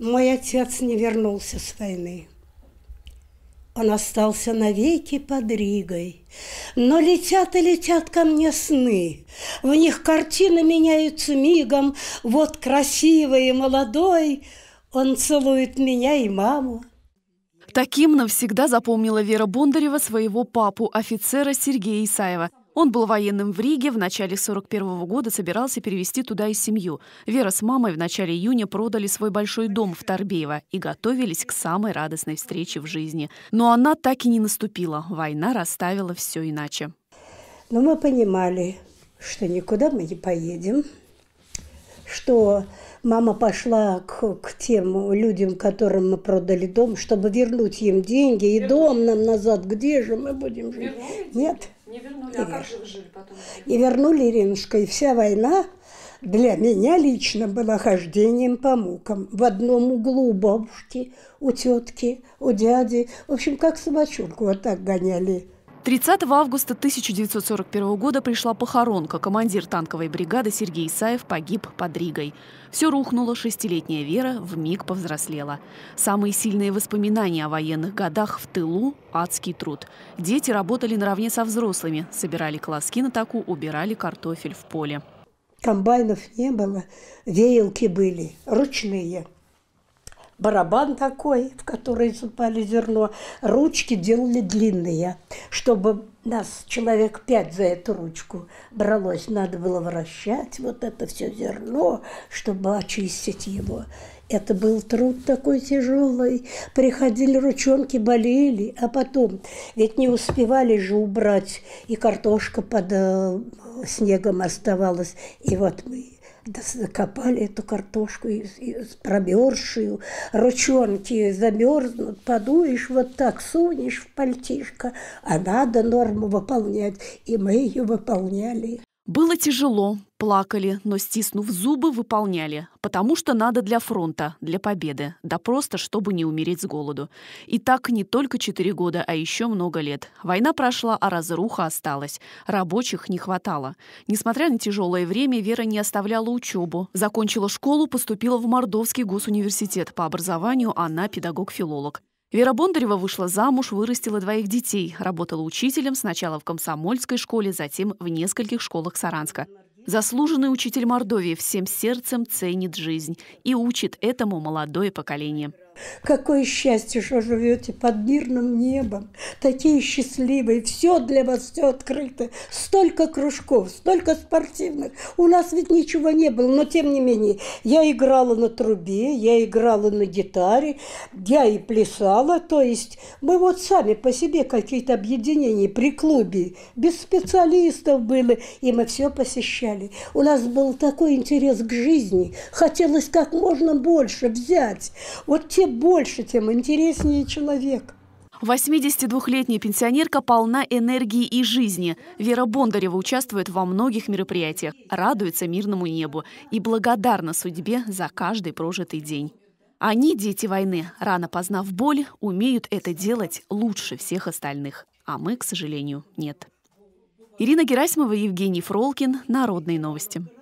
Мой отец не вернулся с войны. Он остался навеки под Ригой. Но летят и летят ко мне сны. В них картины меняются мигом. Вот красивый и молодой. Он целует меня и маму. Таким навсегда запомнила Вера Бондарева своего папу, офицера Сергея Исаева. Он был военным в Риге, в начале 41 -го года собирался перевести туда и семью. Вера с мамой в начале июня продали свой большой дом в Торбеево и готовились к самой радостной встрече в жизни. Но она так и не наступила. Война расставила все иначе. Но мы понимали, что никуда мы не поедем, что мама пошла к, к тем людям, которым мы продали дом, чтобы вернуть им деньги и дом нам назад. Где же мы будем жить? Нет. Не вернули, и, а как же вы жили потом? И вернули Иринушка, и вся война для меня лично была хождением по мукам. В одном углу у бабушки, у тетки, у дяди. В общем, как собачонку вот так гоняли 30 августа 1941 года пришла похоронка. Командир танковой бригады Сергей Исаев погиб под Ригой. Все рухнуло, шестилетняя Вера в миг повзрослела. Самые сильные воспоминания о военных годах в тылу – адский труд. Дети работали наравне со взрослыми, собирали колоски на таку, убирали картофель в поле. Комбайнов не было, веялки были ручные – барабан такой, в который засыпали зерно. Ручки делали длинные, чтобы нас человек пять за эту ручку бралось. Надо было вращать вот это все зерно, чтобы очистить его. Это был труд такой тяжелый. Приходили ручонки, болели, а потом, ведь не успевали же убрать, и картошка под э, снегом оставалась. И вот мы закопали эту картошку промерзшую, ручонки замерзнут, подуешь вот так, сунешь в пальтишко, а надо норму выполнять, и мы ее выполняли. Было тяжело, плакали, но, стиснув зубы, выполняли, потому что надо для фронта, для победы, да просто, чтобы не умереть с голоду. И так не только 4 года, а еще много лет. Война прошла, а разруха осталась. Рабочих не хватало. Несмотря на тяжелое время, Вера не оставляла учебу. Закончила школу, поступила в Мордовский госуниверситет. По образованию она педагог-филолог. Вера Бондарева вышла замуж, вырастила двоих детей, работала учителем сначала в комсомольской школе, затем в нескольких школах Саранска. Заслуженный учитель Мордовии всем сердцем ценит жизнь и учит этому молодое поколение. Какое счастье, что живете под мирным небом. Такие счастливые. Все для вас, все открыто. Столько кружков, столько спортивных. У нас ведь ничего не было, но тем не менее. Я играла на трубе, я играла на гитаре, я и плясала. То есть мы вот сами по себе какие-то объединения при клубе. Без специалистов были, и мы все посещали. У нас был такой интерес к жизни. Хотелось как можно больше взять. Вот те больше, тем интереснее человек. 82-летняя пенсионерка полна энергии и жизни. Вера Бондарева участвует во многих мероприятиях, радуется мирному небу и благодарна судьбе за каждый прожитый день. Они, дети войны, рано познав боль, умеют это делать лучше всех остальных. А мы, к сожалению, нет. Ирина Герасимова, Евгений Фролкин. Народные новости.